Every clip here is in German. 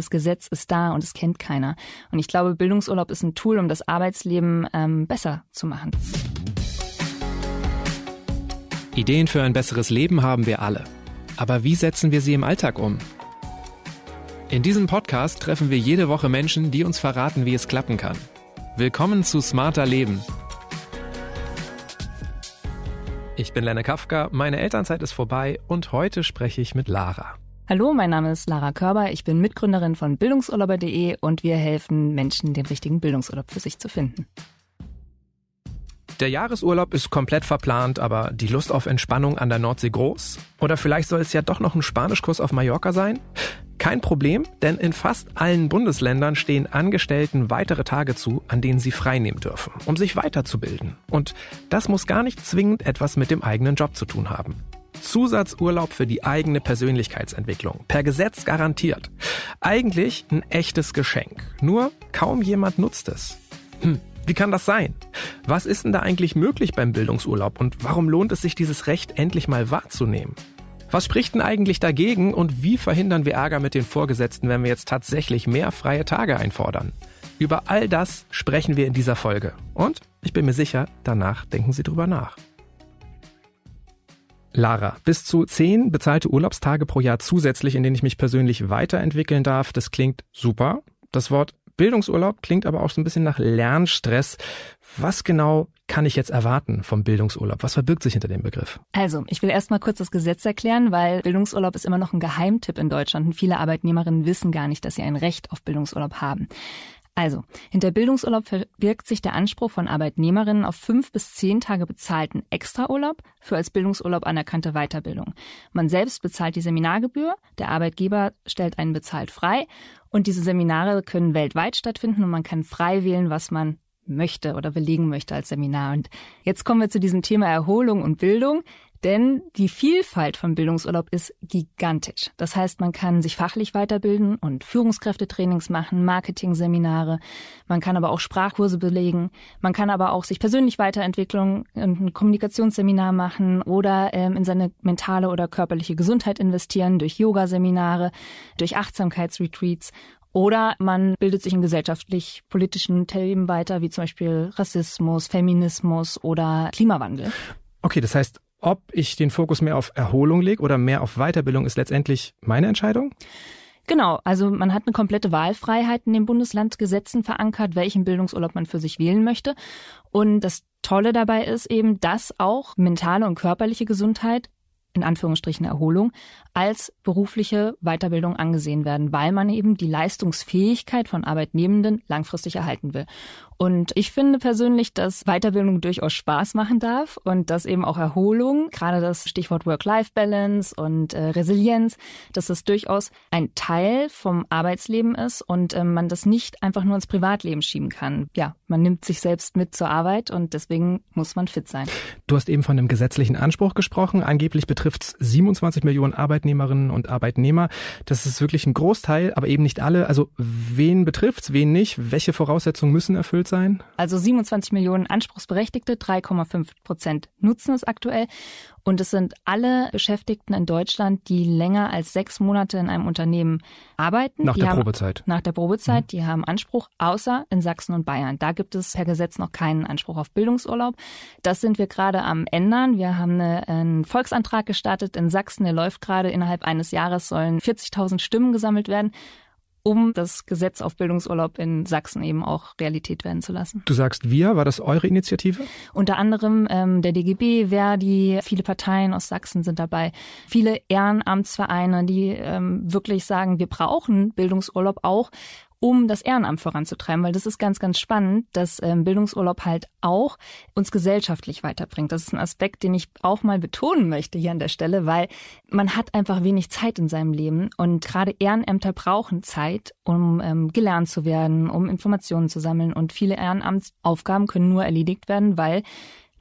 das Gesetz ist da und es kennt keiner. Und ich glaube, Bildungsurlaub ist ein Tool, um das Arbeitsleben ähm, besser zu machen. Ideen für ein besseres Leben haben wir alle. Aber wie setzen wir sie im Alltag um? In diesem Podcast treffen wir jede Woche Menschen, die uns verraten, wie es klappen kann. Willkommen zu Smarter Leben. Ich bin Lenne Kafka, meine Elternzeit ist vorbei und heute spreche ich mit Lara. Hallo, mein Name ist Lara Körber, ich bin Mitgründerin von Bildungsurlauber.de und wir helfen Menschen, den richtigen Bildungsurlaub für sich zu finden. Der Jahresurlaub ist komplett verplant, aber die Lust auf Entspannung an der Nordsee groß? Oder vielleicht soll es ja doch noch ein Spanischkurs auf Mallorca sein? Kein Problem, denn in fast allen Bundesländern stehen Angestellten weitere Tage zu, an denen sie freinehmen dürfen, um sich weiterzubilden. Und das muss gar nicht zwingend etwas mit dem eigenen Job zu tun haben. Zusatzurlaub für die eigene Persönlichkeitsentwicklung. Per Gesetz garantiert. Eigentlich ein echtes Geschenk. Nur kaum jemand nutzt es. Hm, wie kann das sein? Was ist denn da eigentlich möglich beim Bildungsurlaub und warum lohnt es sich, dieses Recht endlich mal wahrzunehmen? Was spricht denn eigentlich dagegen und wie verhindern wir Ärger mit den Vorgesetzten, wenn wir jetzt tatsächlich mehr freie Tage einfordern? Über all das sprechen wir in dieser Folge. Und ich bin mir sicher, danach denken Sie drüber nach. Lara, bis zu zehn bezahlte Urlaubstage pro Jahr zusätzlich, in denen ich mich persönlich weiterentwickeln darf. Das klingt super. Das Wort Bildungsurlaub klingt aber auch so ein bisschen nach Lernstress. Was genau kann ich jetzt erwarten vom Bildungsurlaub? Was verbirgt sich hinter dem Begriff? Also, ich will erstmal kurz das Gesetz erklären, weil Bildungsurlaub ist immer noch ein Geheimtipp in Deutschland und viele Arbeitnehmerinnen wissen gar nicht, dass sie ein Recht auf Bildungsurlaub haben. Also, hinter Bildungsurlaub verbirgt sich der Anspruch von Arbeitnehmerinnen auf fünf bis zehn Tage bezahlten Extraurlaub für als Bildungsurlaub anerkannte Weiterbildung. Man selbst bezahlt die Seminargebühr, der Arbeitgeber stellt einen bezahlt frei und diese Seminare können weltweit stattfinden und man kann frei wählen, was man möchte oder belegen möchte als Seminar. Und jetzt kommen wir zu diesem Thema Erholung und Bildung. Denn die Vielfalt von Bildungsurlaub ist gigantisch. Das heißt, man kann sich fachlich weiterbilden und Führungskräftetrainings machen, Marketingseminare, man kann aber auch Sprachkurse belegen, man kann aber auch sich persönlich weiterentwickeln und ein Kommunikationsseminar machen oder ähm, in seine mentale oder körperliche Gesundheit investieren durch Yoga-Seminare, durch Achtsamkeitsretreats oder man bildet sich in gesellschaftlich-politischen Themen weiter, wie zum Beispiel Rassismus, Feminismus oder Klimawandel. Okay, das heißt, ob ich den Fokus mehr auf Erholung lege oder mehr auf Weiterbildung, ist letztendlich meine Entscheidung? Genau, also man hat eine komplette Wahlfreiheit in den Bundeslandgesetzen verankert, welchen Bildungsurlaub man für sich wählen möchte. Und das Tolle dabei ist eben, dass auch mentale und körperliche Gesundheit in Anführungsstrichen Erholung als berufliche Weiterbildung angesehen werden, weil man eben die Leistungsfähigkeit von Arbeitnehmenden langfristig erhalten will. Und ich finde persönlich, dass Weiterbildung durchaus Spaß machen darf und dass eben auch Erholung, gerade das Stichwort Work-Life-Balance und äh, Resilienz, dass das durchaus ein Teil vom Arbeitsleben ist und äh, man das nicht einfach nur ins Privatleben schieben kann. Ja, man nimmt sich selbst mit zur Arbeit und deswegen muss man fit sein. Du hast eben von einem gesetzlichen Anspruch gesprochen. Angeblich betrifft 27 Millionen Arbeitnehmerinnen und Arbeitnehmer. Das ist wirklich ein Großteil, aber eben nicht alle. Also wen betrifft wen nicht? Welche Voraussetzungen müssen erfüllt sein? Also 27 Millionen Anspruchsberechtigte, 3,5 Prozent nutzen es aktuell. Und es sind alle Beschäftigten in Deutschland, die länger als sechs Monate in einem Unternehmen arbeiten. Nach die der haben, Probezeit. Nach der Probezeit, mhm. die haben Anspruch, außer in Sachsen und Bayern. Da gibt es per Gesetz noch keinen Anspruch auf Bildungsurlaub. Das sind wir gerade am ändern. Wir haben eine, einen Volksantrag gestartet in Sachsen, der läuft gerade. Innerhalb eines Jahres sollen 40.000 Stimmen gesammelt werden um das Gesetz auf Bildungsurlaub in Sachsen eben auch Realität werden zu lassen. Du sagst wir, war das eure Initiative? Unter anderem ähm, der DGB, Verdi, viele Parteien aus Sachsen sind dabei, viele Ehrenamtsvereine, die ähm, wirklich sagen, wir brauchen Bildungsurlaub auch, um das Ehrenamt voranzutreiben, weil das ist ganz, ganz spannend, dass ähm, Bildungsurlaub halt auch uns gesellschaftlich weiterbringt. Das ist ein Aspekt, den ich auch mal betonen möchte hier an der Stelle, weil man hat einfach wenig Zeit in seinem Leben und gerade Ehrenämter brauchen Zeit, um ähm, gelernt zu werden, um Informationen zu sammeln und viele Ehrenamtsaufgaben können nur erledigt werden, weil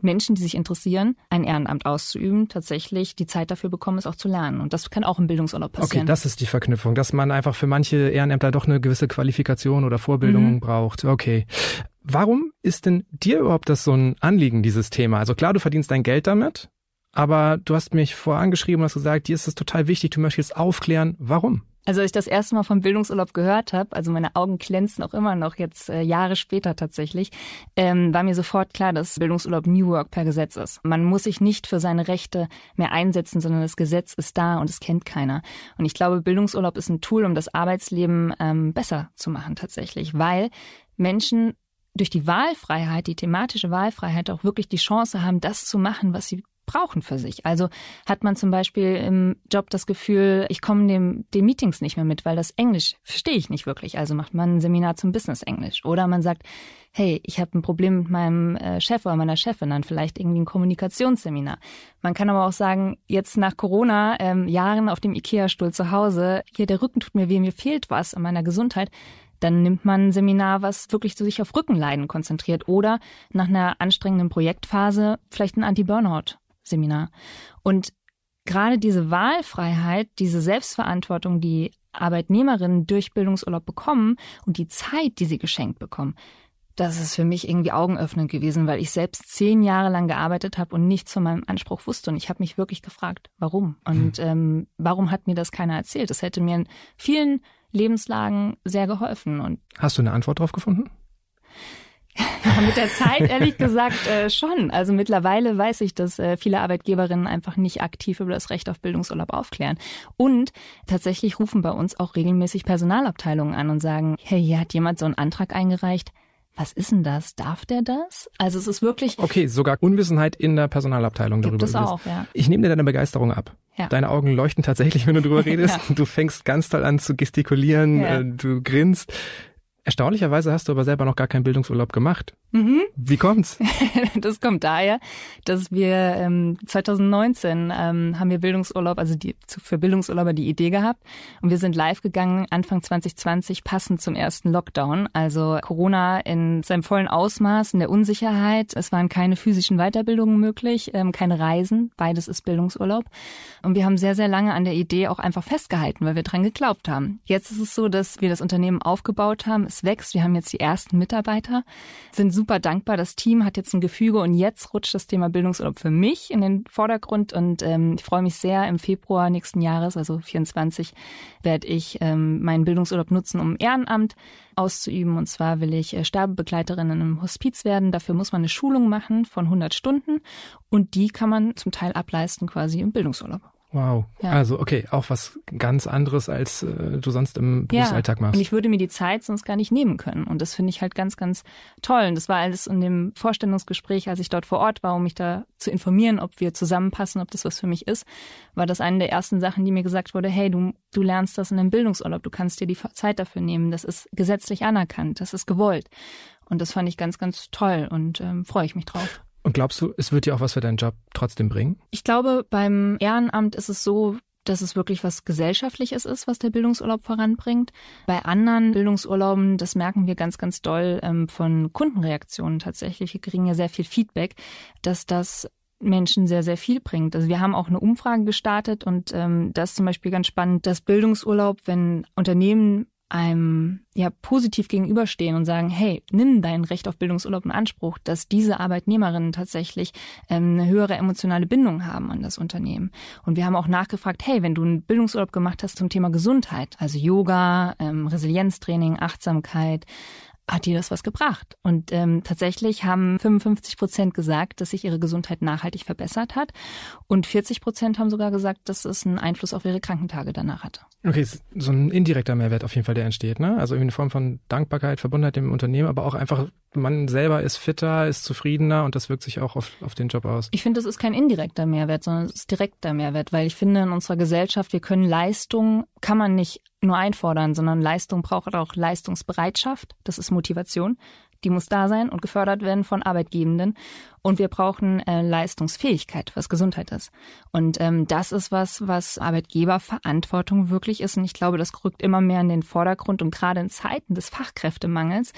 Menschen, die sich interessieren, ein Ehrenamt auszuüben, tatsächlich die Zeit dafür bekommen, es auch zu lernen. Und das kann auch im Bildungsurlaub passieren. Okay, das ist die Verknüpfung, dass man einfach für manche Ehrenämter doch eine gewisse Qualifikation oder Vorbildung mhm. braucht. Okay. Warum ist denn dir überhaupt das so ein Anliegen, dieses Thema? Also klar, du verdienst dein Geld damit, aber du hast mich vorangeschrieben und hast gesagt, dir ist es total wichtig, du möchtest aufklären. Warum? Also als ich das erste Mal vom Bildungsurlaub gehört habe, also meine Augen glänzen auch immer noch jetzt äh, Jahre später tatsächlich, ähm, war mir sofort klar, dass Bildungsurlaub New Work per Gesetz ist. Man muss sich nicht für seine Rechte mehr einsetzen, sondern das Gesetz ist da und es kennt keiner. Und ich glaube, Bildungsurlaub ist ein Tool, um das Arbeitsleben ähm, besser zu machen tatsächlich, weil Menschen durch die Wahlfreiheit, die thematische Wahlfreiheit auch wirklich die Chance haben, das zu machen, was sie brauchen für sich. Also hat man zum Beispiel im Job das Gefühl, ich komme dem, den Meetings nicht mehr mit, weil das Englisch verstehe ich nicht wirklich. Also macht man ein Seminar zum Business Englisch. Oder man sagt, hey, ich habe ein Problem mit meinem äh, Chef oder meiner Chefin, dann vielleicht irgendwie ein Kommunikationsseminar. Man kann aber auch sagen, jetzt nach Corona, ähm, Jahren auf dem Ikea-Stuhl zu Hause, hier der Rücken tut mir weh, mir fehlt was an meiner Gesundheit dann nimmt man ein Seminar, was wirklich zu sich auf Rückenleiden konzentriert oder nach einer anstrengenden Projektphase vielleicht ein Anti-Burnout Seminar. Und gerade diese Wahlfreiheit, diese Selbstverantwortung, die Arbeitnehmerinnen durch Bildungsurlaub bekommen und die Zeit, die sie geschenkt bekommen, das ist für mich irgendwie augenöffnend gewesen, weil ich selbst zehn Jahre lang gearbeitet habe und nichts von meinem Anspruch wusste. Und ich habe mich wirklich gefragt, warum? Und hm. ähm, warum hat mir das keiner erzählt? Das hätte mir in vielen Lebenslagen sehr geholfen. Und Hast du eine Antwort darauf gefunden? Ja, mit der Zeit ehrlich gesagt äh, schon. Also mittlerweile weiß ich, dass äh, viele Arbeitgeberinnen einfach nicht aktiv über das Recht auf Bildungsurlaub aufklären. Und tatsächlich rufen bei uns auch regelmäßig Personalabteilungen an und sagen, hey, hier hat jemand so einen Antrag eingereicht. Was ist denn das? Darf der das? Also es ist wirklich. Okay, sogar Unwissenheit in der Personalabteilung darüber. Das auch, ja. Ich nehme dir deine Begeisterung ab. Ja. Deine Augen leuchten tatsächlich, wenn du drüber redest. ja. Du fängst ganz toll an zu gestikulieren, ja. Äh, du grinst. Erstaunlicherweise hast du aber selber noch gar keinen Bildungsurlaub gemacht. Mhm. Wie kommt's? das kommt daher, dass wir ähm, 2019 ähm, haben wir Bildungsurlaub, also die, für Bildungsurlauber die Idee gehabt und wir sind live gegangen Anfang 2020 passend zum ersten Lockdown, also Corona in seinem vollen Ausmaß, in der Unsicherheit. Es waren keine physischen Weiterbildungen möglich, ähm, keine Reisen, beides ist Bildungsurlaub und wir haben sehr sehr lange an der Idee auch einfach festgehalten, weil wir dran geglaubt haben. Jetzt ist es so, dass wir das Unternehmen aufgebaut haben. Es wächst. Wir haben jetzt die ersten Mitarbeiter, sind super dankbar. Das Team hat jetzt ein Gefüge und jetzt rutscht das Thema Bildungsurlaub für mich in den Vordergrund und ähm, ich freue mich sehr. Im Februar nächsten Jahres, also 24, werde ich ähm, meinen Bildungsurlaub nutzen, um Ehrenamt auszuüben. Und zwar will ich äh, Sterbebegleiterin in einem Hospiz werden. Dafür muss man eine Schulung machen von 100 Stunden und die kann man zum Teil ableisten quasi im Bildungsurlaub. Wow. Ja. Also, okay, auch was ganz anderes, als äh, du sonst im Berufsalltag ja. machst. Und ich würde mir die Zeit sonst gar nicht nehmen können. Und das finde ich halt ganz, ganz toll. Und das war alles in dem Vorstellungsgespräch, als ich dort vor Ort war, um mich da zu informieren, ob wir zusammenpassen, ob das was für mich ist, war das eine der ersten Sachen, die mir gesagt wurde, hey, du, du lernst das in einem Bildungsurlaub, du kannst dir die Zeit dafür nehmen. Das ist gesetzlich anerkannt, das ist gewollt. Und das fand ich ganz, ganz toll und ähm, freue ich mich drauf. Und glaubst du, es wird dir auch was für deinen Job trotzdem bringen? Ich glaube, beim Ehrenamt ist es so, dass es wirklich was Gesellschaftliches ist, was der Bildungsurlaub voranbringt. Bei anderen Bildungsurlauben, das merken wir ganz, ganz doll ähm, von Kundenreaktionen tatsächlich. Wir kriegen ja sehr viel Feedback, dass das Menschen sehr, sehr viel bringt. Also wir haben auch eine Umfrage gestartet und ähm, das ist zum Beispiel ganz spannend, dass Bildungsurlaub, wenn Unternehmen einem ja positiv gegenüberstehen und sagen, hey, nimm dein Recht auf Bildungsurlaub in Anspruch, dass diese Arbeitnehmerinnen tatsächlich ähm, eine höhere emotionale Bindung haben an das Unternehmen. Und wir haben auch nachgefragt, hey, wenn du einen Bildungsurlaub gemacht hast zum Thema Gesundheit, also Yoga, ähm, Resilienztraining, Achtsamkeit, hat dir das was gebracht? Und ähm, tatsächlich haben 55 Prozent gesagt, dass sich ihre Gesundheit nachhaltig verbessert hat. Und 40 Prozent haben sogar gesagt, dass es einen Einfluss auf ihre Krankentage danach hatte. Okay, so ein indirekter Mehrwert auf jeden Fall, der entsteht. Ne? Also in Form von Dankbarkeit, Verbundenheit dem Unternehmen, aber auch einfach man selber ist fitter, ist zufriedener und das wirkt sich auch auf, auf den Job aus. Ich finde, das ist kein indirekter Mehrwert, sondern es ist direkter Mehrwert, weil ich finde, in unserer Gesellschaft, wir können Leistung, kann man nicht nur einfordern, sondern Leistung braucht auch Leistungsbereitschaft. Das ist Motivation. Die muss da sein und gefördert werden von Arbeitgebenden. Und wir brauchen äh, Leistungsfähigkeit, was Gesundheit ist. Und ähm, das ist was, was Arbeitgeberverantwortung wirklich ist. Und ich glaube, das rückt immer mehr in den Vordergrund und gerade in Zeiten des Fachkräftemangels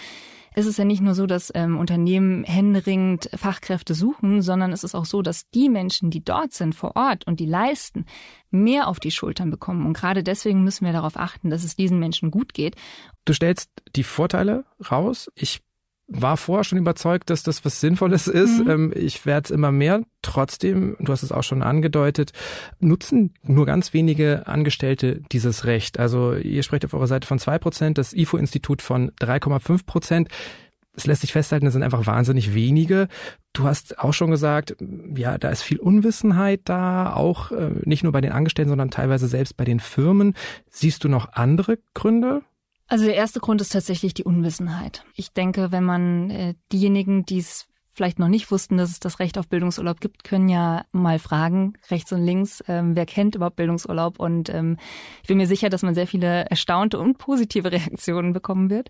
es ist ja nicht nur so, dass ähm, Unternehmen händeringend Fachkräfte suchen, sondern es ist auch so, dass die Menschen, die dort sind, vor Ort und die leisten, mehr auf die Schultern bekommen. Und gerade deswegen müssen wir darauf achten, dass es diesen Menschen gut geht. Du stellst die Vorteile raus. Ich war vorher schon überzeugt, dass das was Sinnvolles ist. Mhm. Ähm, ich werde es immer mehr. Trotzdem, du hast es auch schon angedeutet, nutzen nur ganz wenige Angestellte dieses Recht. Also ihr sprecht auf eurer Seite von 2%, das IFO-Institut von 3,5 Prozent. Es lässt sich festhalten, das sind einfach wahnsinnig wenige. Du hast auch schon gesagt, ja, da ist viel Unwissenheit da, auch äh, nicht nur bei den Angestellten, sondern teilweise selbst bei den Firmen. Siehst du noch andere Gründe? Also der erste Grund ist tatsächlich die Unwissenheit. Ich denke, wenn man äh, diejenigen, die es vielleicht noch nicht wussten, dass es das Recht auf Bildungsurlaub gibt, können ja mal fragen, rechts und links, ähm, wer kennt überhaupt Bildungsurlaub? Und ähm, ich bin mir sicher, dass man sehr viele erstaunte und positive Reaktionen bekommen wird,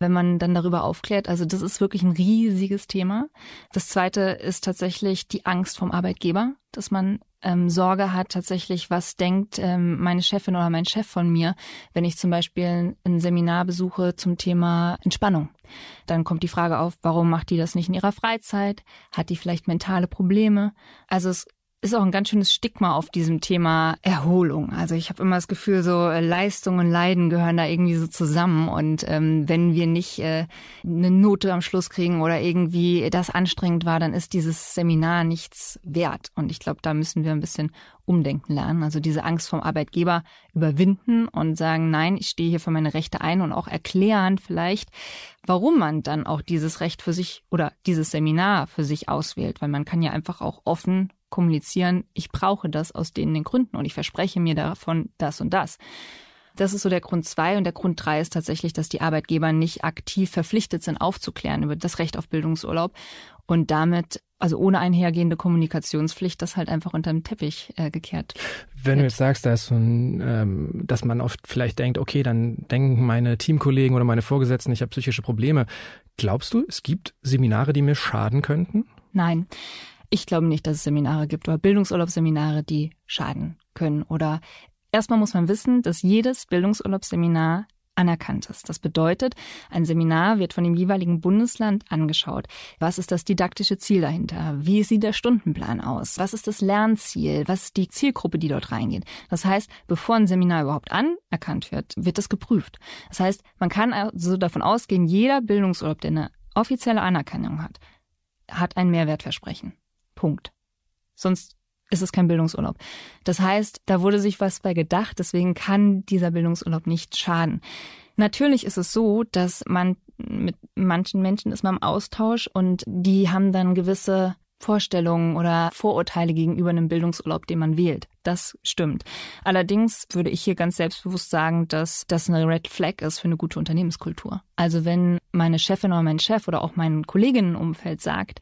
wenn man dann darüber aufklärt. Also das ist wirklich ein riesiges Thema. Das Zweite ist tatsächlich die Angst vom Arbeitgeber, dass man ähm, Sorge hat tatsächlich, was denkt ähm, meine Chefin oder mein Chef von mir, wenn ich zum Beispiel ein Seminar besuche zum Thema Entspannung. Dann kommt die Frage auf, warum macht die das nicht in ihrer Freizeit? Hat die vielleicht mentale Probleme? Also es ist auch ein ganz schönes Stigma auf diesem Thema Erholung. Also ich habe immer das Gefühl, so äh, Leistung und Leiden gehören da irgendwie so zusammen. Und ähm, wenn wir nicht äh, eine Note am Schluss kriegen oder irgendwie das anstrengend war, dann ist dieses Seminar nichts wert. Und ich glaube, da müssen wir ein bisschen umdenken lernen. Also diese Angst vom Arbeitgeber überwinden und sagen, nein, ich stehe hier für meine Rechte ein und auch erklären vielleicht, warum man dann auch dieses Recht für sich oder dieses Seminar für sich auswählt. Weil man kann ja einfach auch offen kommunizieren, ich brauche das aus den, den Gründen und ich verspreche mir davon das und das. Das ist so der Grund zwei und der Grund drei ist tatsächlich, dass die Arbeitgeber nicht aktiv verpflichtet sind, aufzuklären über das Recht auf Bildungsurlaub und damit also ohne einhergehende Kommunikationspflicht, das halt einfach unter dem Teppich äh, gekehrt. Wenn wird. du jetzt sagst, dass, so ein, ähm, dass man oft vielleicht denkt, okay, dann denken meine Teamkollegen oder meine Vorgesetzten, ich habe psychische Probleme. Glaubst du, es gibt Seminare, die mir schaden könnten? Nein. Ich glaube nicht, dass es Seminare gibt oder Bildungsurlaubsseminare, die schaden können. Oder erstmal muss man wissen, dass jedes Bildungsurlaubsseminar anerkannt ist. Das bedeutet, ein Seminar wird von dem jeweiligen Bundesland angeschaut. Was ist das didaktische Ziel dahinter? Wie sieht der Stundenplan aus? Was ist das Lernziel? Was ist die Zielgruppe, die dort reingeht? Das heißt, bevor ein Seminar überhaupt anerkannt wird, wird das geprüft. Das heißt, man kann also davon ausgehen, jeder Bildungsurlaub, der eine offizielle Anerkennung hat, hat ein Mehrwertversprechen. Punkt. Sonst ist es kein Bildungsurlaub. Das heißt, da wurde sich was bei gedacht, deswegen kann dieser Bildungsurlaub nicht schaden. Natürlich ist es so, dass man mit manchen Menschen ist man im Austausch und die haben dann gewisse Vorstellungen oder Vorurteile gegenüber einem Bildungsurlaub, den man wählt. Das stimmt. Allerdings würde ich hier ganz selbstbewusst sagen, dass das eine Red Flag ist für eine gute Unternehmenskultur. Also wenn meine Chefin oder mein Chef oder auch mein Kolleginnenumfeld sagt,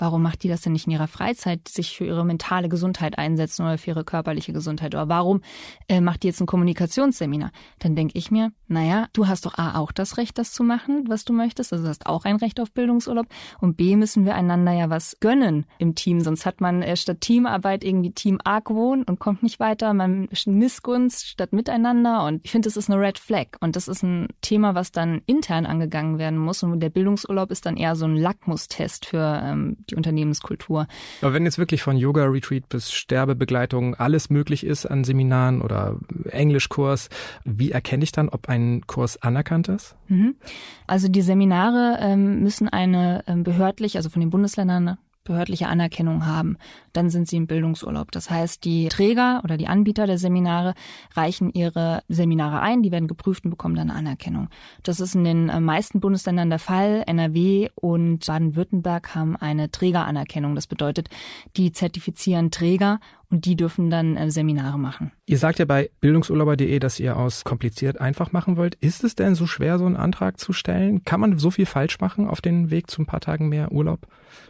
warum macht die das denn nicht in ihrer Freizeit, sich für ihre mentale Gesundheit einsetzen oder für ihre körperliche Gesundheit? Oder warum äh, macht die jetzt ein Kommunikationsseminar? Dann denke ich mir, naja, du hast doch A auch das Recht, das zu machen, was du möchtest. Also du hast auch ein Recht auf Bildungsurlaub. Und B müssen wir einander ja was gönnen im Team. Sonst hat man äh, statt Teamarbeit irgendwie Team Argwohn und kommt nicht weiter. Man Missgunst statt Miteinander. Und ich finde, das ist eine Red Flag. Und das ist ein Thema, was dann intern angegangen werden muss. Und der Bildungsurlaub ist dann eher so ein Lackmustest für ähm, die Unternehmenskultur. Aber wenn jetzt wirklich von Yoga-Retreat bis Sterbebegleitung alles möglich ist an Seminaren oder Englischkurs, wie erkenne ich dann, ob ein Kurs anerkannt ist? Mhm. Also die Seminare ähm, müssen eine ähm, behördlich, also von den Bundesländern behördliche Anerkennung haben, dann sind sie im Bildungsurlaub. Das heißt, die Träger oder die Anbieter der Seminare reichen ihre Seminare ein, die werden geprüft und bekommen dann Anerkennung. Das ist in den äh, meisten Bundesländern der Fall. NRW und Baden-Württemberg haben eine Trägeranerkennung. Das bedeutet, die zertifizieren Träger und die dürfen dann äh, Seminare machen. Ihr sagt ja bei bildungsurlauber.de, dass ihr aus kompliziert einfach machen wollt. Ist es denn so schwer, so einen Antrag zu stellen? Kann man so viel falsch machen auf den Weg zu ein paar Tagen mehr Urlaub?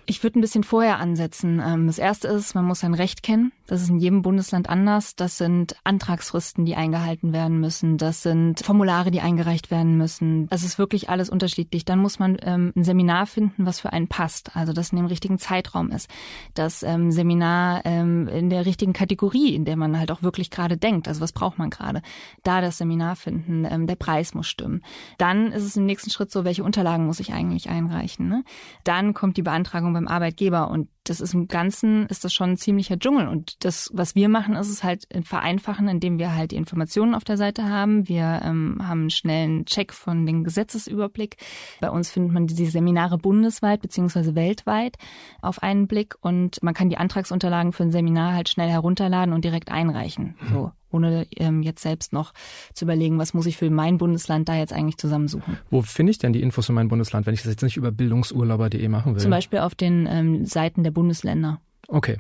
Ich würde ein bisschen vorher ansetzen. Ähm, das erste ist, man muss sein Recht kennen. Das ist in jedem Bundesland anders. Das sind Antragsfristen, die eingehalten werden müssen. Das sind Formulare, die eingereicht werden müssen. Das ist wirklich alles unterschiedlich. Dann muss man ähm, ein Seminar finden, was für einen passt. Also, das in dem richtigen Zeitraum ist. Das ähm, Seminar ähm, in der richtigen Kategorie, in der man halt auch wirklich gerade denkt. Also was braucht man gerade? Da das Seminar finden, ähm, der Preis muss stimmen. Dann ist es im nächsten Schritt so, welche Unterlagen muss ich eigentlich einreichen? Ne? Dann kommt die Beantragung beim Arbeitgeber und das ist im Ganzen, ist das schon ein ziemlicher Dschungel. Und das, was wir machen, ist es halt vereinfachen, indem wir halt die Informationen auf der Seite haben. Wir ähm, haben einen schnellen Check von dem Gesetzesüberblick. Bei uns findet man diese Seminare bundesweit beziehungsweise weltweit auf einen Blick und man kann die Antragsunterlagen für ein Seminar halt schnell herunterladen und direkt einreichen. So ohne ähm, jetzt selbst noch zu überlegen, was muss ich für mein Bundesland da jetzt eigentlich zusammensuchen. Wo finde ich denn die Infos für mein Bundesland, wenn ich das jetzt nicht über bildungsurlauber.de machen will? Zum Beispiel auf den ähm, Seiten der Bundesländer. Okay.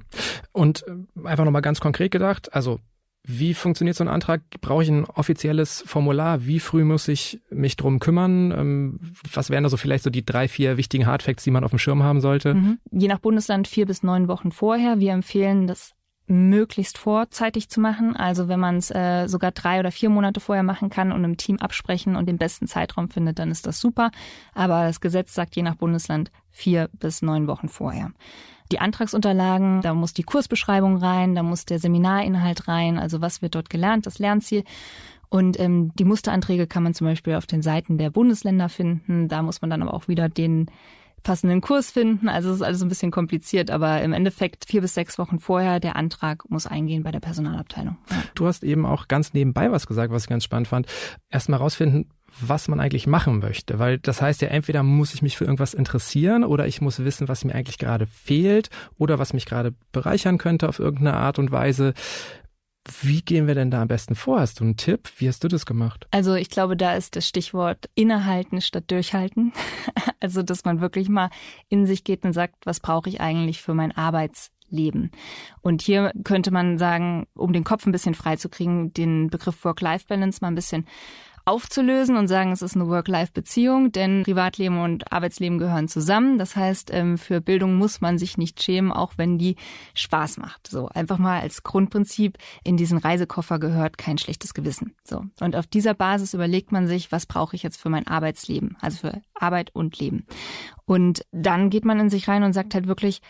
Und ähm, einfach nochmal ganz konkret gedacht, also wie funktioniert so ein Antrag? Brauche ich ein offizielles Formular? Wie früh muss ich mich drum kümmern? Ähm, was wären da so vielleicht so die drei, vier wichtigen Hardfacts, die man auf dem Schirm haben sollte? Mhm. Je nach Bundesland vier bis neun Wochen vorher. Wir empfehlen das möglichst vorzeitig zu machen. Also wenn man es äh, sogar drei oder vier Monate vorher machen kann und im Team absprechen und den besten Zeitraum findet, dann ist das super. Aber das Gesetz sagt je nach Bundesland vier bis neun Wochen vorher. Die Antragsunterlagen, da muss die Kursbeschreibung rein, da muss der Seminarinhalt rein, also was wird dort gelernt, das Lernziel. Und ähm, die Musteranträge kann man zum Beispiel auf den Seiten der Bundesländer finden. Da muss man dann aber auch wieder den passenden Kurs finden. Also es ist alles ein bisschen kompliziert, aber im Endeffekt vier bis sechs Wochen vorher der Antrag muss eingehen bei der Personalabteilung. Du hast eben auch ganz nebenbei was gesagt, was ich ganz spannend fand. Erstmal rausfinden, was man eigentlich machen möchte. Weil das heißt ja, entweder muss ich mich für irgendwas interessieren oder ich muss wissen, was mir eigentlich gerade fehlt oder was mich gerade bereichern könnte auf irgendeine Art und Weise. Wie gehen wir denn da am besten vor? Hast du einen Tipp? Wie hast du das gemacht? Also ich glaube, da ist das Stichwort innehalten statt durchhalten. also, dass man wirklich mal in sich geht und sagt, was brauche ich eigentlich für mein Arbeits leben. Und hier könnte man sagen, um den Kopf ein bisschen freizukriegen, den Begriff Work-Life-Balance mal ein bisschen aufzulösen und sagen, es ist eine Work-Life-Beziehung, denn Privatleben und Arbeitsleben gehören zusammen. Das heißt, ähm, für Bildung muss man sich nicht schämen, auch wenn die Spaß macht. So einfach mal als Grundprinzip in diesen Reisekoffer gehört kein schlechtes Gewissen. So und auf dieser Basis überlegt man sich, was brauche ich jetzt für mein Arbeitsleben, also für Arbeit und Leben. Und dann geht man in sich rein und sagt halt wirklich,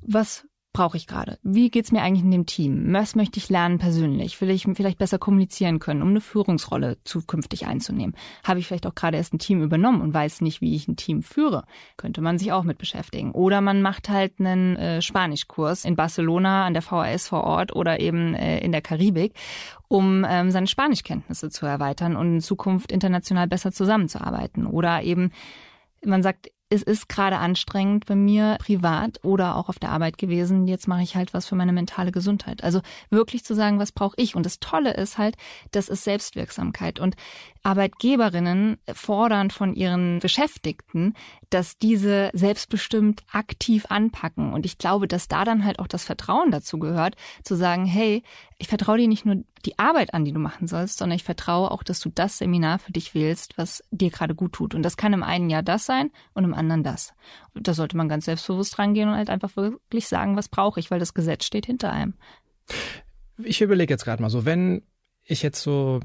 was brauche ich gerade? Wie geht's mir eigentlich in dem Team? Was möchte ich lernen persönlich? Will ich vielleicht besser kommunizieren können, um eine Führungsrolle zukünftig einzunehmen? Habe ich vielleicht auch gerade erst ein Team übernommen und weiß nicht, wie ich ein Team führe? Könnte man sich auch mit beschäftigen. Oder man macht halt einen äh, Spanischkurs in Barcelona an der VHS vor Ort oder eben äh, in der Karibik, um ähm, seine Spanischkenntnisse zu erweitern und in Zukunft international besser zusammenzuarbeiten. Oder eben man sagt, es ist gerade anstrengend bei mir privat oder auch auf der Arbeit gewesen. Jetzt mache ich halt was für meine mentale Gesundheit. Also wirklich zu sagen, was brauche ich? Und das Tolle ist halt, das ist Selbstwirksamkeit. Und Arbeitgeberinnen fordern von ihren Beschäftigten, dass diese selbstbestimmt aktiv anpacken. Und ich glaube, dass da dann halt auch das Vertrauen dazu gehört, zu sagen, hey, ich vertraue dir nicht nur die Arbeit an, die du machen sollst, sondern ich vertraue auch, dass du das Seminar für dich wählst, was dir gerade gut tut. Und das kann im einen Jahr das sein und im anderen das. Und da sollte man ganz selbstbewusst rangehen und halt einfach wirklich sagen, was brauche ich, weil das Gesetz steht hinter einem. Ich überlege jetzt gerade mal so, wenn ich jetzt so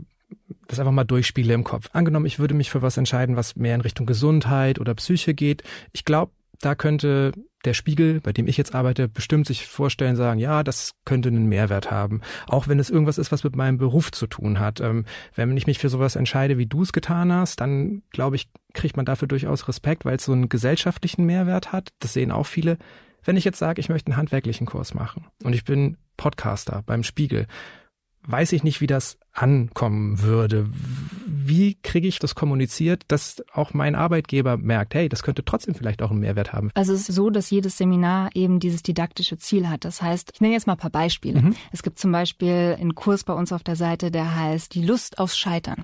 das einfach mal durchspiele im Kopf. Angenommen, ich würde mich für was entscheiden, was mehr in Richtung Gesundheit oder Psyche geht. Ich glaube, da könnte der Spiegel, bei dem ich jetzt arbeite, bestimmt sich vorstellen, sagen, ja, das könnte einen Mehrwert haben. Auch wenn es irgendwas ist, was mit meinem Beruf zu tun hat. Ähm, wenn ich mich für sowas entscheide, wie du es getan hast, dann glaube ich, kriegt man dafür durchaus Respekt, weil es so einen gesellschaftlichen Mehrwert hat. Das sehen auch viele. Wenn ich jetzt sage, ich möchte einen handwerklichen Kurs machen und ich bin Podcaster beim Spiegel, weiß ich nicht, wie das ankommen würde. Wie kriege ich das kommuniziert, dass auch mein Arbeitgeber merkt, hey, das könnte trotzdem vielleicht auch einen Mehrwert haben? Also es ist so, dass jedes Seminar eben dieses didaktische Ziel hat. Das heißt, ich nenne jetzt mal ein paar Beispiele. Mhm. Es gibt zum Beispiel einen Kurs bei uns auf der Seite, der heißt Die Lust aufs Scheitern.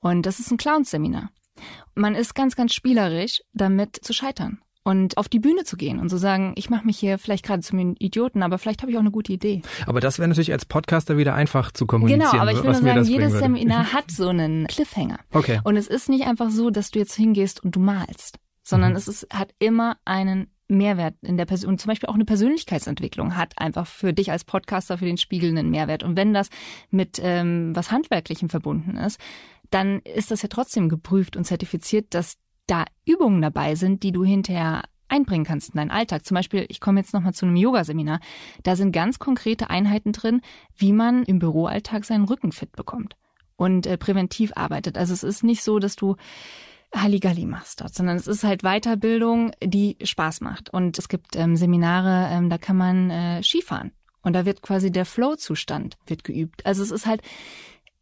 Und das ist ein Clown-Seminar. Man ist ganz, ganz spielerisch, damit zu scheitern und auf die Bühne zu gehen und zu sagen, ich mache mich hier vielleicht gerade zum Idioten, aber vielleicht habe ich auch eine gute Idee. Aber das wäre natürlich als Podcaster wieder einfach zu kommunizieren. Genau, aber ich will nur sagen, jedes Seminar hat so einen Cliffhanger. Okay. Und es ist nicht einfach so, dass du jetzt hingehst und du malst, sondern mhm. es ist, hat immer einen Mehrwert in der Person, zum Beispiel auch eine Persönlichkeitsentwicklung hat einfach für dich als Podcaster, für den Spiegel einen Mehrwert. Und wenn das mit ähm, was Handwerklichem verbunden ist, dann ist das ja trotzdem geprüft und zertifiziert, dass da Übungen dabei sind, die du hinterher einbringen kannst in deinen Alltag. Zum Beispiel, ich komme jetzt nochmal zu einem Yoga-Seminar. Da sind ganz konkrete Einheiten drin, wie man im Büroalltag seinen Rücken fit bekommt und äh, präventiv arbeitet. Also es ist nicht so, dass du Halligalli machst dort, sondern es ist halt Weiterbildung, die Spaß macht. Und es gibt ähm, Seminare, ähm, da kann man äh, Skifahren. Und da wird quasi der Flow-Zustand wird geübt. Also es ist halt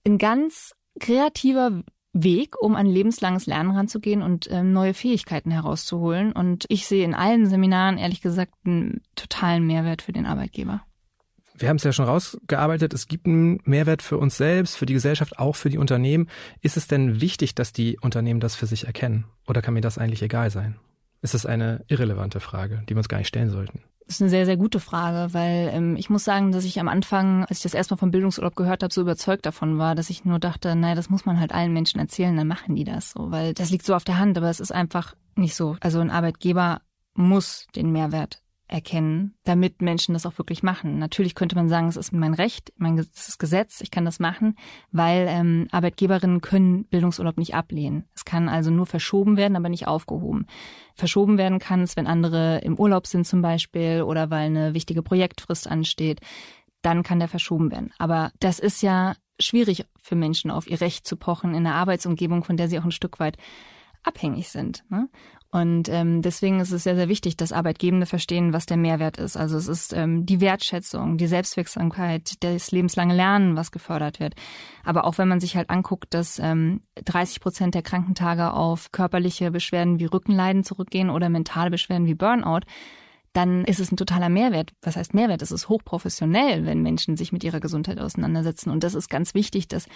ein ganz kreativer Weg, um an lebenslanges Lernen ranzugehen und äh, neue Fähigkeiten herauszuholen. Und ich sehe in allen Seminaren ehrlich gesagt einen totalen Mehrwert für den Arbeitgeber. Wir haben es ja schon rausgearbeitet, es gibt einen Mehrwert für uns selbst, für die Gesellschaft, auch für die Unternehmen. Ist es denn wichtig, dass die Unternehmen das für sich erkennen? Oder kann mir das eigentlich egal sein? Ist es eine irrelevante Frage, die wir uns gar nicht stellen sollten? Das ist eine sehr, sehr gute Frage, weil ähm, ich muss sagen, dass ich am Anfang, als ich das erstmal vom Bildungsurlaub gehört habe, so überzeugt davon war, dass ich nur dachte, naja, das muss man halt allen Menschen erzählen, dann machen die das so, weil das liegt so auf der Hand, aber es ist einfach nicht so. Also ein Arbeitgeber muss den Mehrwert erkennen, damit Menschen das auch wirklich machen. Natürlich könnte man sagen, es ist mein Recht, mein Gesetz, ich kann das machen, weil ähm, Arbeitgeberinnen können Bildungsurlaub nicht ablehnen. Es kann also nur verschoben werden, aber nicht aufgehoben. Verschoben werden kann es, wenn andere im Urlaub sind zum Beispiel oder weil eine wichtige Projektfrist ansteht, dann kann der verschoben werden. Aber das ist ja schwierig für Menschen, auf ihr Recht zu pochen in einer Arbeitsumgebung, von der sie auch ein Stück weit abhängig sind. Ne? Und ähm, deswegen ist es sehr, sehr wichtig, dass Arbeitgebende verstehen, was der Mehrwert ist. Also es ist ähm, die Wertschätzung, die Selbstwirksamkeit, das lebenslange Lernen, was gefördert wird. Aber auch wenn man sich halt anguckt, dass ähm, 30 Prozent der Krankentage auf körperliche Beschwerden wie Rückenleiden zurückgehen oder mentale Beschwerden wie Burnout, dann ist es ein totaler Mehrwert. Was heißt Mehrwert? Es ist hochprofessionell, wenn Menschen sich mit ihrer Gesundheit auseinandersetzen. Und das ist ganz wichtig, dass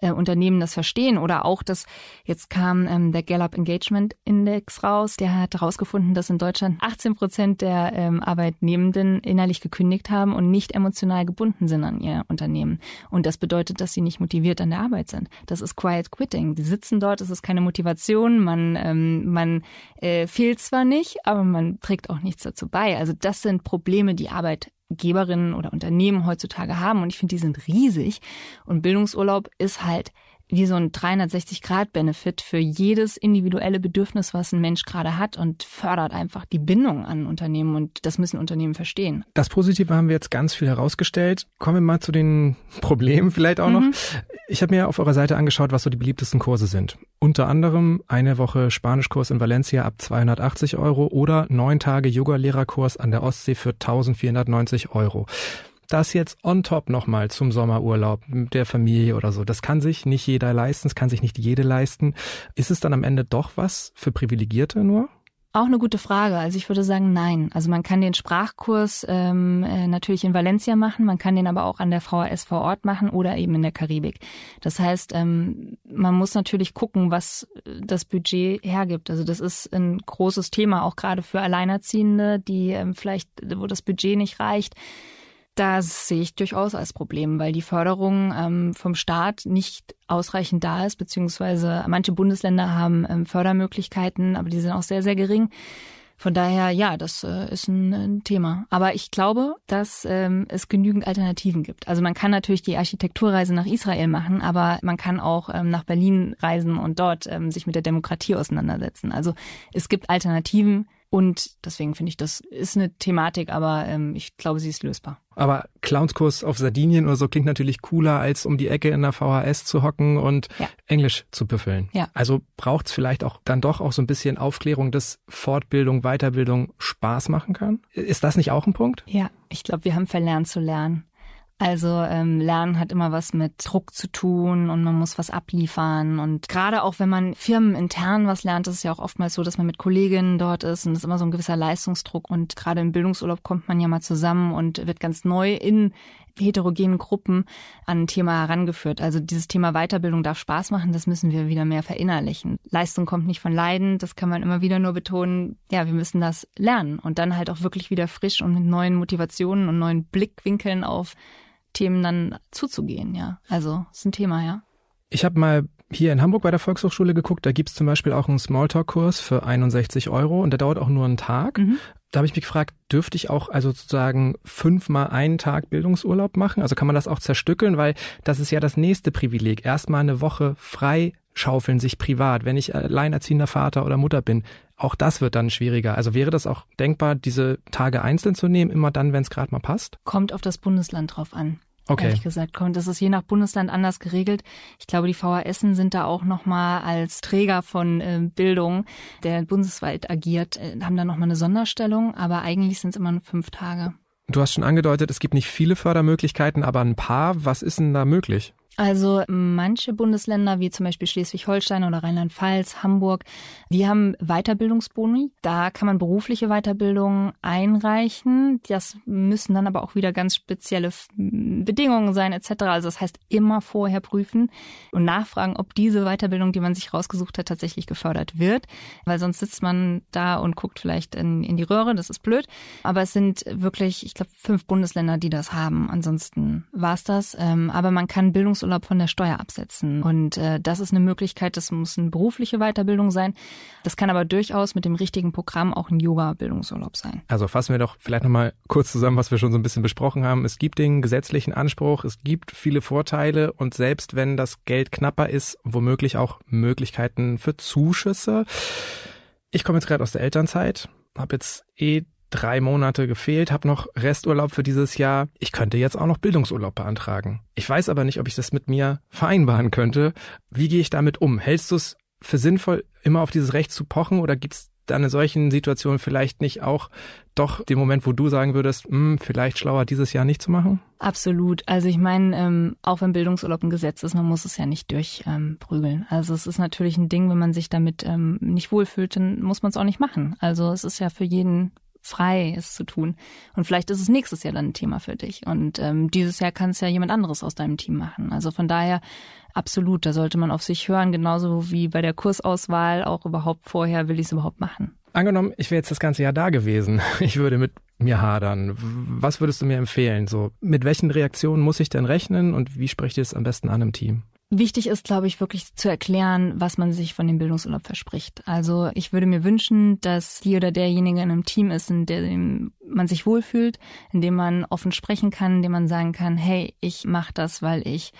äh, Unternehmen das verstehen. Oder auch das, jetzt kam ähm, der Gallup Engagement Index raus, der hat herausgefunden, dass in Deutschland 18 Prozent der ähm, Arbeitnehmenden innerlich gekündigt haben und nicht emotional gebunden sind an ihr Unternehmen. Und das bedeutet, dass sie nicht motiviert an der Arbeit sind. Das ist Quiet Quitting. Die sitzen dort, es ist keine Motivation, man, ähm, man äh, fehlt zwar nicht, aber man trägt auch nichts dazu bei. Also das sind Probleme, die Arbeit Arbeitgeberinnen oder Unternehmen heutzutage haben. Und ich finde, die sind riesig. Und Bildungsurlaub ist halt wie so ein 360-Grad-Benefit für jedes individuelle Bedürfnis, was ein Mensch gerade hat und fördert einfach die Bindung an Unternehmen und das müssen Unternehmen verstehen. Das Positive haben wir jetzt ganz viel herausgestellt. Kommen wir mal zu den Problemen vielleicht auch mhm. noch. Ich habe mir auf eurer Seite angeschaut, was so die beliebtesten Kurse sind. Unter anderem eine Woche Spanischkurs in Valencia ab 280 Euro oder neun Tage Yoga-Lehrerkurs an der Ostsee für 1490 Euro das jetzt on top nochmal zum Sommerurlaub mit der Familie oder so. Das kann sich nicht jeder leisten, das kann sich nicht jede leisten. Ist es dann am Ende doch was für Privilegierte nur? Auch eine gute Frage. Also ich würde sagen, nein. Also man kann den Sprachkurs ähm, äh, natürlich in Valencia machen, man kann den aber auch an der VHS vor Ort machen oder eben in der Karibik. Das heißt, ähm, man muss natürlich gucken, was äh, das Budget hergibt. Also das ist ein großes Thema, auch gerade für Alleinerziehende, die ähm, vielleicht, wo das Budget nicht reicht. Das sehe ich durchaus als Problem, weil die Förderung ähm, vom Staat nicht ausreichend da ist, beziehungsweise manche Bundesländer haben ähm, Fördermöglichkeiten, aber die sind auch sehr, sehr gering. Von daher, ja, das äh, ist ein, ein, Thema. Aber ich glaube, dass ähm, es genügend Alternativen gibt. Also man kann natürlich die Architekturreise nach Israel machen, aber man kann auch ähm, nach Berlin reisen und dort ähm, sich mit der Demokratie auseinandersetzen. Also es gibt Alternativen, und deswegen finde ich, das ist eine Thematik, aber ähm, ich glaube, sie ist lösbar. Aber Clownskurs auf Sardinien oder so klingt natürlich cooler, als um die Ecke in der VHS zu hocken und ja. Englisch zu büffeln. Ja. Also braucht es vielleicht auch dann doch auch so ein bisschen Aufklärung, dass Fortbildung, Weiterbildung Spaß machen kann? Ist das nicht auch ein Punkt? Ja, ich glaube, wir haben verlernt zu lernen. Also ähm, Lernen hat immer was mit Druck zu tun und man muss was abliefern. Und gerade auch wenn man firmenintern was lernt, ist es ja auch oftmals so, dass man mit Kolleginnen dort ist und es ist immer so ein gewisser Leistungsdruck. Und gerade im Bildungsurlaub kommt man ja mal zusammen und wird ganz neu in heterogenen Gruppen an ein Thema herangeführt. Also dieses Thema Weiterbildung darf Spaß machen, das müssen wir wieder mehr verinnerlichen. Leistung kommt nicht von Leiden, das kann man immer wieder nur betonen. Ja, wir müssen das lernen und dann halt auch wirklich wieder frisch und mit neuen Motivationen und neuen Blickwinkeln auf Themen dann zuzugehen, ja. Also ist ein Thema, ja. Ich habe mal hier in Hamburg bei der Volkshochschule geguckt, da gibt's zum Beispiel auch einen Smalltalk-Kurs für 61 Euro und der dauert auch nur einen Tag. Mhm. Da habe ich mich gefragt, dürfte ich auch also sozusagen fünfmal einen Tag Bildungsurlaub machen? Also kann man das auch zerstückeln, weil das ist ja das nächste Privileg. Erstmal eine Woche frei schaufeln sich privat, wenn ich alleinerziehender Vater oder Mutter bin, auch das wird dann schwieriger. Also wäre das auch denkbar, diese Tage einzeln zu nehmen, immer dann, wenn es gerade mal passt? Kommt auf das Bundesland drauf an. Okay. Ehrlich gesagt, kommt. Das ist je nach Bundesland anders geregelt. Ich glaube, die VHS sind da auch nochmal als Träger von ähm, Bildung, der bundesweit agiert, äh, haben da nochmal eine Sonderstellung, aber eigentlich sind es immer nur fünf Tage. Du hast schon angedeutet, es gibt nicht viele Fördermöglichkeiten, aber ein paar. Was ist denn da möglich? Also manche Bundesländer, wie zum Beispiel Schleswig-Holstein oder Rheinland-Pfalz, Hamburg, die haben Weiterbildungsboni. Da kann man berufliche Weiterbildungen einreichen. Das müssen dann aber auch wieder ganz spezielle Bedingungen sein etc. Also das heißt, immer vorher prüfen und nachfragen, ob diese Weiterbildung, die man sich rausgesucht hat, tatsächlich gefördert wird. Weil sonst sitzt man da und guckt vielleicht in, in die Röhre, das ist blöd. Aber es sind wirklich, ich glaube, fünf Bundesländer, die das haben. Ansonsten war's das. Ähm, aber man kann Bildungs- Urlaub von der Steuer absetzen. Und äh, das ist eine Möglichkeit, das muss eine berufliche Weiterbildung sein. Das kann aber durchaus mit dem richtigen Programm auch ein Yoga-Bildungsurlaub sein. Also fassen wir doch vielleicht nochmal kurz zusammen, was wir schon so ein bisschen besprochen haben. Es gibt den gesetzlichen Anspruch, es gibt viele Vorteile und selbst wenn das Geld knapper ist, womöglich auch Möglichkeiten für Zuschüsse. Ich komme jetzt gerade aus der Elternzeit, habe jetzt eh drei Monate gefehlt, habe noch Resturlaub für dieses Jahr. Ich könnte jetzt auch noch Bildungsurlaub beantragen. Ich weiß aber nicht, ob ich das mit mir vereinbaren könnte. Wie gehe ich damit um? Hältst du es für sinnvoll, immer auf dieses Recht zu pochen oder gibt es dann in solchen Situationen vielleicht nicht auch doch den Moment, wo du sagen würdest, mh, hm, vielleicht schlauer dieses Jahr nicht zu machen? Absolut. Also ich meine, ähm, auch wenn Bildungsurlaub ein Gesetz ist, man muss es ja nicht durchprügeln. Ähm, also es ist natürlich ein Ding, wenn man sich damit ähm, nicht wohlfühlt, dann muss man es auch nicht machen. Also es ist ja für jeden frei, es zu tun. Und vielleicht ist es nächstes Jahr dann ein Thema für dich. Und ähm, dieses Jahr kann es ja jemand anderes aus deinem Team machen. Also von daher absolut, da sollte man auf sich hören, genauso wie bei der Kursauswahl auch überhaupt vorher, will ich es überhaupt machen. Angenommen, ich wäre jetzt das ganze Jahr da gewesen. Ich würde mit mir hadern. Was würdest du mir empfehlen? So, mit welchen Reaktionen muss ich denn rechnen und wie spreche ich es am besten an im Team? Wichtig ist, glaube ich, wirklich zu erklären, was man sich von dem Bildungsurlaub verspricht. Also ich würde mir wünschen, dass die oder derjenige in einem Team ist, in dem man sich wohlfühlt, in dem man offen sprechen kann, in dem man sagen kann, hey, ich mache das, weil ich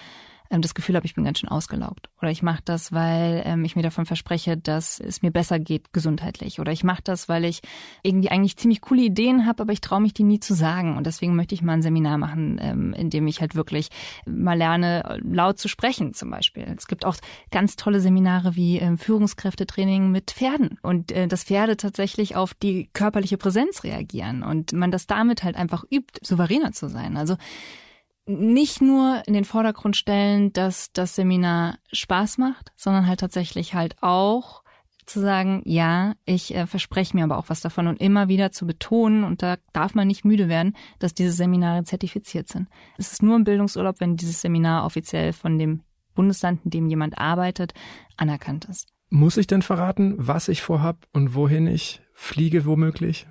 ähm, das Gefühl habe, ich bin ganz schön ausgelaugt. Oder ich mache das, weil ähm, ich mir davon verspreche, dass es mir besser geht gesundheitlich. Oder ich mache das, weil ich irgendwie eigentlich ziemlich coole Ideen habe, aber ich traue mich, die nie zu sagen. Und deswegen möchte ich mal ein Seminar machen, ähm, in dem ich halt wirklich mal lerne, laut zu sprechen zum Beispiel. Es gibt auch ganz tolle Seminare wie ähm, Führungskräftetraining mit Pferden. Und äh, dass Pferde tatsächlich auf die körperliche Präsenz reagieren und man das damit halt einfach übt, souveräner zu sein. Also nicht nur in den Vordergrund stellen, dass das Seminar Spaß macht, sondern halt tatsächlich halt auch zu sagen, ja, ich äh, verspreche mir aber auch was davon und immer wieder zu betonen, und da darf man nicht müde werden, dass diese Seminare zertifiziert sind. Es ist nur ein Bildungsurlaub, wenn dieses Seminar offiziell von dem Bundesland, in dem jemand arbeitet, anerkannt ist. Muss ich denn verraten, was ich vorhab und wohin ich fliege womöglich?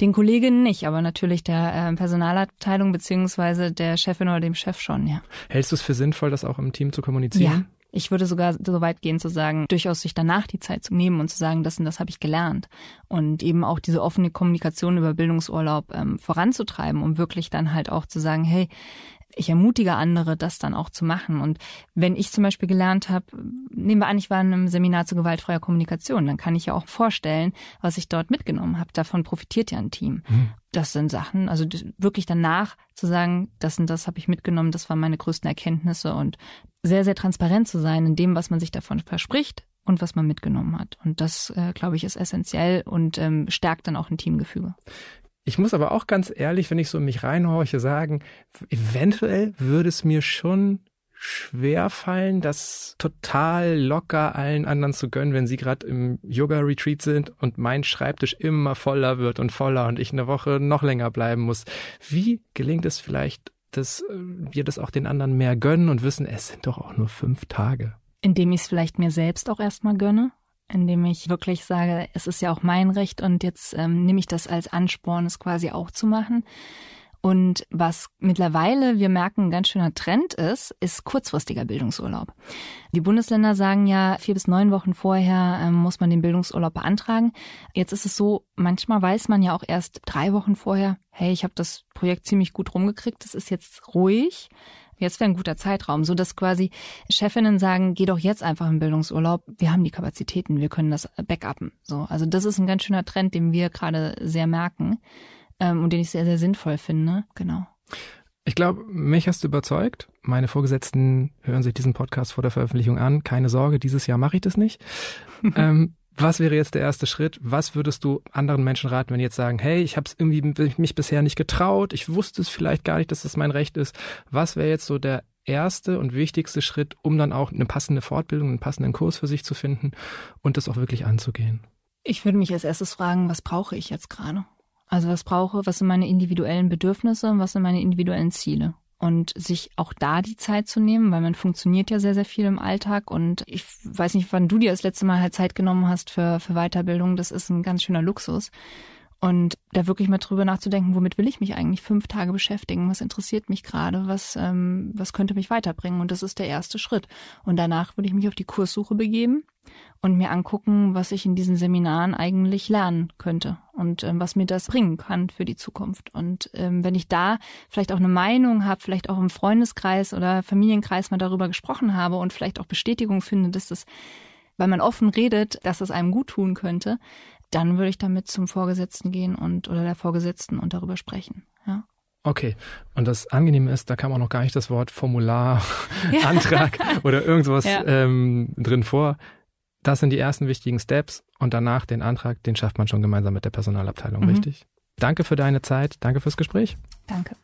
Den Kollegen nicht, aber natürlich der äh, Personalabteilung beziehungsweise der Chefin oder dem Chef schon, ja. Hältst du es für sinnvoll, das auch im Team zu kommunizieren? Ja. Ich würde sogar so weit gehen zu sagen, durchaus sich danach die Zeit zu nehmen und zu sagen, das und das habe ich gelernt. Und eben auch diese offene Kommunikation über Bildungsurlaub ähm, voranzutreiben, um wirklich dann halt auch zu sagen, hey, ich ermutige andere, das dann auch zu machen. Und wenn ich zum Beispiel gelernt habe, nehmen wir an, ich war in einem Seminar zu gewaltfreier Kommunikation, dann kann ich ja auch vorstellen, was ich dort mitgenommen habe. Davon profitiert ja ein Team. Mhm. Das sind Sachen, also wirklich danach zu sagen, das und das habe ich mitgenommen, das waren meine größten Erkenntnisse und sehr, sehr transparent zu sein in dem, was man sich davon verspricht und was man mitgenommen hat. Und das, äh, glaube ich, ist essentiell und ähm, stärkt dann auch ein Teamgefüge. Ich muss aber auch ganz ehrlich, wenn ich so in mich reinhorche, sagen, eventuell würde es mir schon schwer fallen, das total locker allen anderen zu gönnen, wenn sie gerade im Yoga-Retreat sind und mein Schreibtisch immer voller wird und voller und ich eine Woche noch länger bleiben muss. Wie gelingt es vielleicht, dass äh, wir das auch den anderen mehr gönnen und wissen, es sind doch auch nur fünf Tage? Indem ich es vielleicht mir selbst auch erstmal gönne? indem ich wirklich sage, es ist ja auch mein Recht und jetzt ähm, nehme ich das als Ansporn, es quasi auch zu machen. Und was mittlerweile wir merken, ein ganz schöner Trend ist, ist kurzfristiger Bildungsurlaub. Die Bundesländer sagen ja, vier bis neun Wochen vorher ähm, muss man den Bildungsurlaub beantragen. Jetzt ist es so, manchmal weiß man ja auch erst drei Wochen vorher, hey, ich habe das Projekt ziemlich gut rumgekriegt, es ist jetzt ruhig. Jetzt wäre ein guter Zeitraum, so dass quasi Chefinnen sagen, geh doch jetzt einfach in Bildungsurlaub. Wir haben die Kapazitäten, wir können das äh, backuppen. So, also das ist ein ganz schöner Trend, den wir gerade sehr merken ähm, und den ich sehr, sehr sinnvoll finde. Genau. Ich glaube, mich hast du überzeugt. Meine Vorgesetzten hören sich diesen Podcast vor der Veröffentlichung an. Keine Sorge, dieses Jahr mache ich das nicht. ähm, was wäre jetzt der erste Schritt? Was würdest du anderen Menschen raten, wenn die jetzt sagen, hey, ich habe es irgendwie mich bisher nicht getraut, ich wusste es vielleicht gar nicht, dass das mein Recht ist. Was wäre jetzt so der erste und wichtigste Schritt, um dann auch eine passende Fortbildung, einen passenden Kurs für sich zu finden und das auch wirklich anzugehen? Ich würde mich als erstes fragen, was brauche ich jetzt gerade? Also was brauche, was sind meine individuellen Bedürfnisse und was sind meine individuellen Ziele? und sich auch da die Zeit zu nehmen, weil man funktioniert ja sehr, sehr viel im Alltag und ich weiß nicht, wann du dir das letzte Mal halt Zeit genommen hast für, für Weiterbildung, das ist ein ganz schöner Luxus. Und da wirklich mal drüber nachzudenken, womit will ich mich eigentlich fünf Tage beschäftigen? Was interessiert mich gerade? Was, ähm, was könnte mich weiterbringen? Und das ist der erste Schritt. Und danach würde ich mich auf die Kurssuche begeben und mir angucken, was ich in diesen Seminaren eigentlich lernen könnte und ähm, was mir das bringen kann für die Zukunft. Und ähm, wenn ich da vielleicht auch eine Meinung habe, vielleicht auch im Freundeskreis oder Familienkreis mal darüber gesprochen habe und vielleicht auch Bestätigung finde, dass das, weil man offen redet, dass es das einem gut tun könnte, dann würde ich damit zum Vorgesetzten gehen und oder der Vorgesetzten und darüber sprechen. Ja. Okay. Und das Angenehme ist, da kam auch noch gar nicht das Wort Formular, Antrag oder irgendwas ja. ähm, drin vor. Das sind die ersten wichtigen Steps und danach den Antrag, den schafft man schon gemeinsam mit der Personalabteilung, mhm. richtig? Danke für deine Zeit, danke fürs Gespräch. Danke.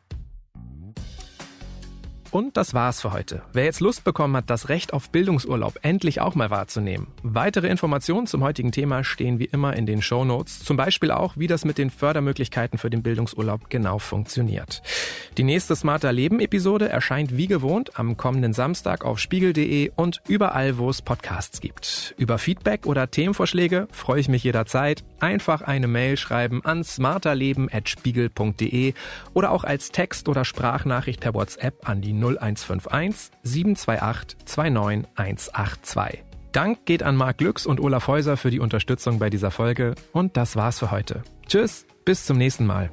Und das war's für heute. Wer jetzt Lust bekommen hat, das Recht auf Bildungsurlaub endlich auch mal wahrzunehmen. Weitere Informationen zum heutigen Thema stehen wie immer in den Show Notes. Zum Beispiel auch, wie das mit den Fördermöglichkeiten für den Bildungsurlaub genau funktioniert. Die nächste Smarter Leben Episode erscheint wie gewohnt am kommenden Samstag auf spiegel.de und überall, wo es Podcasts gibt. Über Feedback oder Themenvorschläge freue ich mich jederzeit. Einfach eine Mail schreiben an smarterleben.spiegel.de oder auch als Text oder Sprachnachricht per WhatsApp an die 0151 728 29182. Dank geht an Marc Glücks und Olaf Häuser für die Unterstützung bei dieser Folge und das war's für heute. Tschüss, bis zum nächsten Mal.